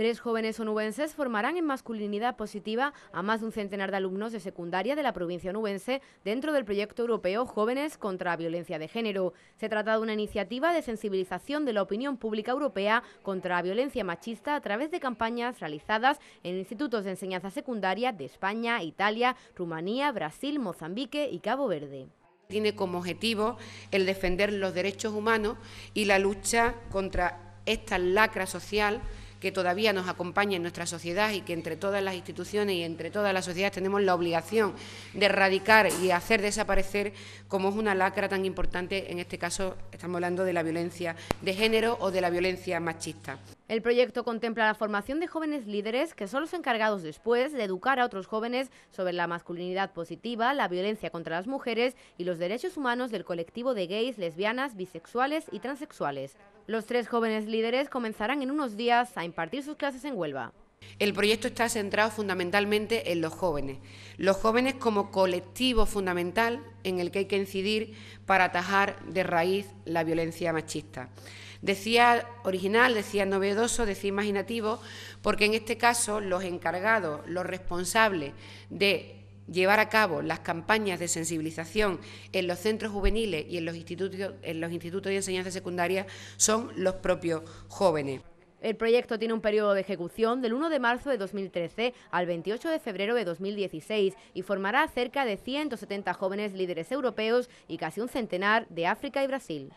Tres jóvenes onubenses formarán en masculinidad positiva a más de un centenar de alumnos de secundaria de la provincia onubense dentro del proyecto europeo Jóvenes contra Violencia de Género. Se trata de una iniciativa de sensibilización de la opinión pública europea contra la violencia machista a través de campañas realizadas en institutos de enseñanza secundaria de España, Italia, Rumanía, Brasil, Mozambique y Cabo Verde tiene como objetivo el defender los derechos humanos y la lucha contra esta lacra social que todavía nos acompaña en nuestra sociedad y que entre todas las instituciones y entre todas las sociedades tenemos la obligación de erradicar y hacer desaparecer como es una lacra tan importante, en este caso estamos hablando de la violencia de género o de la violencia machista. El proyecto contempla la formación de jóvenes líderes que son los encargados después de educar a otros jóvenes sobre la masculinidad positiva, la violencia contra las mujeres y los derechos humanos del colectivo de gays, lesbianas, bisexuales y transexuales. Los tres jóvenes líderes comenzarán en unos días a impartir sus clases en Huelva. El proyecto está centrado fundamentalmente en los jóvenes, los jóvenes como colectivo fundamental en el que hay que incidir para atajar de raíz la violencia machista. Decía original, decía novedoso, decía imaginativo, porque en este caso los encargados, los responsables de llevar a cabo las campañas de sensibilización en los centros juveniles y en los institutos, de enseñanza secundaria son los propios jóvenes. El proyecto tiene un periodo de ejecución del 1 de marzo de 2013 al 28 de febrero de 2016 y formará cerca de 170 jóvenes líderes europeos y casi un centenar de África y Brasil.